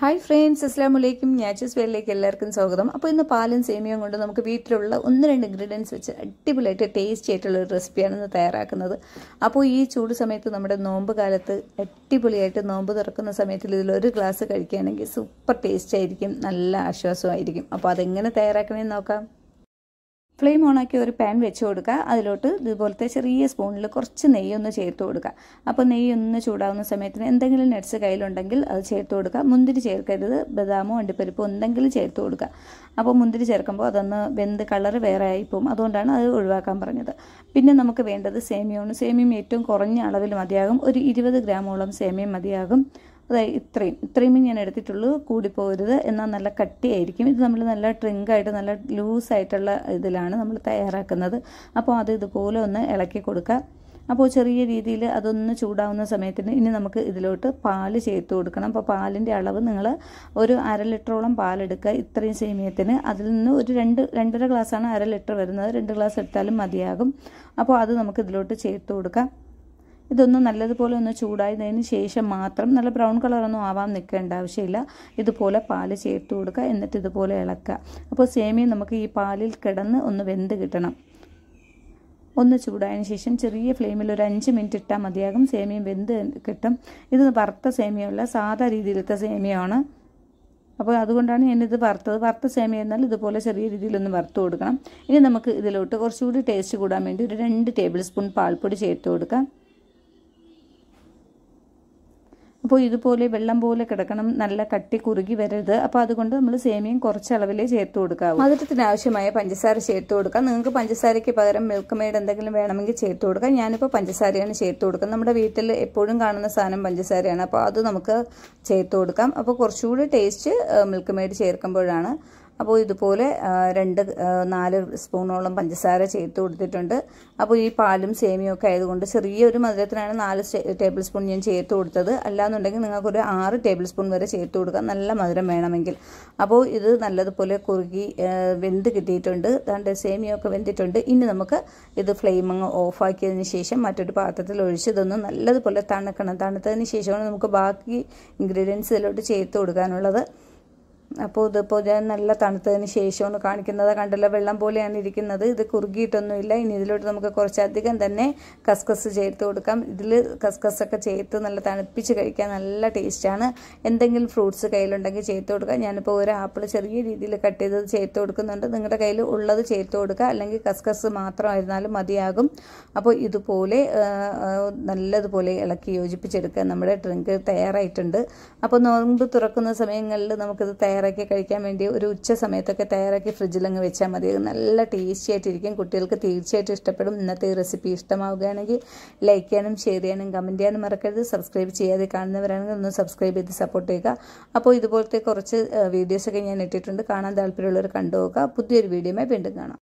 hi friends അസ്ലാം വലൈക്കും ഞാച്ചസ് വേലിലേക്ക് എല്ലാവർക്കും സ്വാഗതം അപ്പോൾ ഇന്ന് പാലും സേമിയും കൊണ്ട് നമുക്ക് വീട്ടിലുള്ള ഒന്ന് രണ്ട് ഇൻഗ്രീഡിയൻസ് വെച്ച് അടിപൊളിയായിട്ട് ടേസ്റ്റി ആയിട്ടുള്ള ഒരു റെസിപ്പിയാണ് ഇന്ന് തയ്യാറാക്കുന്നത് അപ്പോൾ ഈ ചൂട് സമയത്ത് നമ്മുടെ നോമ്പ് കാലത്ത് അടിപൊളിയായിട്ട് നോമ്പ് തുറക്കുന്ന സമയത്തിൽ ഇതിലൊരു ഗ്ലാസ് കഴിക്കുകയാണെങ്കിൽ സൂപ്പർ ടേസ്റ്റ് ആയിരിക്കും നല്ല ആശ്വാസമായിരിക്കും അപ്പോൾ അതെങ്ങനെ തയ്യാറാക്കണമെന്ന് നോക്കാം ഫ്ലെയിം ഓണാക്കി ഒരു പാൻ വെച്ച് കൊടുക്കുക അതിലോട്ട് ഇതുപോലത്തെ ചെറിയ സ്പൂണിൽ കുറച്ച് ഒന്ന് ചേർത്ത് കൊടുക്കുക അപ്പോൾ നെയ്യ് ഒന്ന് ചൂടാവുന്ന സമയത്തിന് എന്തെങ്കിലും നട്ട്സ് കയ്യിലുണ്ടെങ്കിൽ അത് ചേർത്ത് കൊടുക്കുക മുന്തിരി ചേർക്കരുത് ബദാമോ അണ്ടിപ്പരിപ്പോ എന്തെങ്കിലും ചേർത്ത് കൊടുക്കുക അപ്പോൾ മുന്തിരി ചേർക്കുമ്പോൾ അതൊന്ന് വെന്ത് കളർ വേറെ ആയിപ്പോവും അതുകൊണ്ടാണ് അത് ഒഴിവാക്കാൻ പറഞ്ഞത് പിന്നെ നമുക്ക് വേണ്ടത് സേമിയമാണ് സേമിയം ഏറ്റവും കുറഞ്ഞ അളവിൽ മതിയാകും ഒരു ഇരുപത് ഗ്രാമോളം സേമിയം മതിയാകും അതായത് ഇത്രയും ഇത്രയും ഞാൻ എടുത്തിട്ടുള്ളൂ പോകരുത് എന്നാൽ നല്ല കട്ടിയായിരിക്കും ഇത് നമ്മൾ നല്ല ട്രിങ്കായിട്ട് നല്ല ലൂസായിട്ടുള്ള ഇതിലാണ് നമ്മൾ തയ്യാറാക്കുന്നത് അപ്പോൾ അത് ഇതുപോലെ ഒന്ന് ഇളക്കി കൊടുക്കുക അപ്പോൾ ചെറിയ രീതിയിൽ അതൊന്ന് ചൂടാവുന്ന സമയത്തിന് ഇനി നമുക്ക് ഇതിലോട്ട് പാല് ചേർത്ത് കൊടുക്കണം അപ്പോൾ പാലിൻ്റെ അളവ് നിങ്ങൾ ഒരു അര ലിറ്ററോളം പാലെടുക്കുക ഇത്രയും സേമിയത്തിന് അതിൽ നിന്ന് ഒരു രണ്ട് രണ്ടര ഗ്ലാസ്സാണ് അര ലിറ്റർ വരുന്നത് രണ്ട് ഗ്ലാസ് എടുത്താലും മതിയാകും അപ്പോൾ അത് നമുക്ക് ഇതിലോട്ട് ചേർത്ത് കൊടുക്കാം ഇതൊന്ന് നല്ലതുപോലെ ഒന്ന് ചൂടായതിന് ശേഷം മാത്രം നല്ല ബ്രൗൺ കളറൊന്നും ആവാൻ നിൽക്കേണ്ട ആവശ്യമില്ല ഇതുപോലെ പാല് ചേർത്ത് കൊടുക്കുക എന്നിട്ട് ഇതുപോലെ ഇളക്കുക അപ്പോൾ സേമിയ നമുക്ക് ഈ പാലിൽ കിടന്ന് ഒന്ന് വെന്ത് കിട്ടണം ഒന്ന് ചൂടായതിനു ശേഷം ചെറിയ ഫ്ലെയിമിൽ ഒരു അഞ്ച് മിനിറ്റ് ഇട്ടാൽ മതിയാകും സേമിയ വെന്ത് കിട്ടും ഇത് വറുത്ത സേമിയല്ല സാധാ രീതിയിലത്തെ സേമിയാണ് അപ്പോൾ അതുകൊണ്ടാണ് ഞാനിത് വറുത്തത് വറുത്ത സേമിയ എന്നാൽ ഇതുപോലെ ചെറിയ രീതിയിലൊന്ന് വറുത്ത് കൊടുക്കണം ഇനി നമുക്ക് ഇതിലോട്ട് കുറച്ചുകൂടി ടേസ്റ്റ് കൂടാൻ വേണ്ടി ഒരു രണ്ട് ടേബിൾ സ്പൂൺ പാൽപ്പൊടി ചേർത്ത് കൊടുക്കാം അപ്പോൾ ഇതുപോലെ വെള്ളം പോലെ കിടക്കണം നല്ല കട്ടി കുറുകി വരരുത് അപ്പോൾ അതുകൊണ്ട് നമ്മൾ സേമിയം കുറച്ച് ചേർത്ത് കൊടുക്കാവും മധുരത്തിന് ആവശ്യമായ പഞ്ചസാര ചേർത്ത് കൊടുക്കാം നിങ്ങൾക്ക് പഞ്ചസാരയ്ക്ക് പകരം മിൽക്ക് മെയ്ഡ് എന്തെങ്കിലും വേണമെങ്കിൽ ചേർത്ത് കൊടുക്കാം ഞാനിപ്പോൾ പഞ്ചസാരയാണ് ചേർത്ത് കൊടുക്കുന്നത് നമ്മുടെ വീട്ടിൽ എപ്പോഴും കാണുന്ന സാധനം പഞ്ചസാരയാണ് അപ്പോൾ അത് നമുക്ക് ചേർത്ത് കൊടുക്കാം അപ്പോൾ കുറച്ചുകൂടി ടേസ്റ്റ് മിൽക്ക് മെയ്ഡ് ചേർക്കുമ്പോഴാണ് അപ്പോൾ ഇതുപോലെ രണ്ട് നാല് സ്പൂണോളം പഞ്ചസാര ചേർത്ത് കൊടുത്തിട്ടുണ്ട് അപ്പോൾ ഈ പാലും സേമിയും ഒക്കെ ആയതുകൊണ്ട് ചെറിയൊരു മധുരത്തിനാണ് നാല് ടേബിൾ സ്പൂൺ ഞാൻ ചേർത്ത് കൊടുത്തത് അല്ലാന്നുണ്ടെങ്കിൽ നിങ്ങൾക്കൊരു ആറ് ടേബിൾ സ്പൂൺ വരെ ചേർത്ത് കൊടുക്കാം നല്ല മധുരം വേണമെങ്കിൽ അപ്പോൾ ഇത് നല്ലതുപോലെ കുറുകി വെന്ത് കിട്ടിയിട്ടുണ്ട് അതുകൊണ്ട് സേമിയൊക്കെ വെന്തിട്ടുണ്ട് ഇനി നമുക്ക് ഇത് ഫ്ലെയിം അങ്ങ് ഓഫാക്കിയതിന് ശേഷം മറ്റൊരു പാത്രത്തിൽ ഒഴിച്ച് ഇതൊന്ന് നല്ലതുപോലെ തണുക്കണം തണുത്തതിന് ശേഷമാണ് നമുക്ക് ബാക്കി ഇൻഗ്രീഡിയൻസ് ഇതിലോട്ട് ചേർത്ത് കൊടുക്കാനുള്ളത് അപ്പോൾ ഇതിപ്പോൾ ഞാൻ നല്ല തണുത്തതിന് ശേഷമാണ് കാണിക്കുന്നത് കണ്ടല്ലോ വെള്ളം പോലെയാണ് ഇരിക്കുന്നത് ഇത് കുറുകിയിട്ടൊന്നുമില്ല ഇനി ഇതിലോട്ട് നമുക്ക് കുറച്ചധികം തന്നെ കസ്കസ് ചേർത്ത് കൊടുക്കാം ഇതിൽ കസ്കസൊക്കെ ഒക്കെ ചേർത്ത് നല്ല തണുപ്പിച്ച് കഴിക്കാൻ നല്ല ടേസ്റ്റാണ് എന്തെങ്കിലും ഫ്രൂട്ട്സ് കയ്യിലുണ്ടെങ്കിൽ ചേർത്ത് കൊടുക്കാം ഞാനിപ്പോൾ ഒരു ആപ്പിൾ ചെറിയ രീതിയിൽ കട്ട് ചെയ്തത് ചേർത്ത് കൊടുക്കുന്നുണ്ട് നിങ്ങളുടെ കയ്യിൽ ഉള്ളത് ചേർത്ത് കൊടുക്കുക അല്ലെങ്കിൽ കസ്കസ് മാത്രമായിരുന്നാലും മതിയാകും അപ്പോൾ ഇതുപോലെ നല്ലതുപോലെ ഇളക്കി യോജിപ്പിച്ചെടുക്കുക നമ്മുടെ ഡ്രിങ്ക് തയ്യാറായിട്ടുണ്ട് അപ്പോൾ നോമ്പ് തുറക്കുന്ന സമയങ്ങളിൽ നമുക്കിത് തയ്യാറായി തയ്യാറാക്കി കഴിക്കാൻ വേണ്ടി ഒരു ഉച്ച സമയത്തൊക്കെ തയ്യാറാക്കി ഫ്രിഡ്ജിലങ്ങ് വെച്ചാൽ മതി നല്ല ടേസ്റ്റി ആയിട്ടിരിക്കും കുട്ടികൾക്ക് തീർച്ചയായിട്ടും ഇഷ്ടപ്പെടും ഇന്നത്തെ ഈ റെസിപ്പി ഇഷ്ടമാവുകയാണെങ്കിൽ ലൈക്ക് ചെയ്യാനും ഷെയർ ചെയ്യാനും കമൻറ്റ് ചെയ്യാനും മറക്കരുത് സബ്സ്ക്രൈബ് ചെയ്യാതെ കാണുന്നവരാണെങ്കിൽ ഒന്ന് സബ്സ്ക്രൈബ് ചെയ്ത് സപ്പോർട്ട് ചെയ്യുക അപ്പോൾ ഇതുപോലത്തെ കുറച്ച് വീഡിയോസൊക്കെ ഞാൻ ഇട്ടിട്ടുണ്ട് കാണാൻ താല്പര്യമുള്ളവർ കണ്ടുപോകുക പുതിയൊരു വീഡിയോമായി വീണ്ടും കാണാം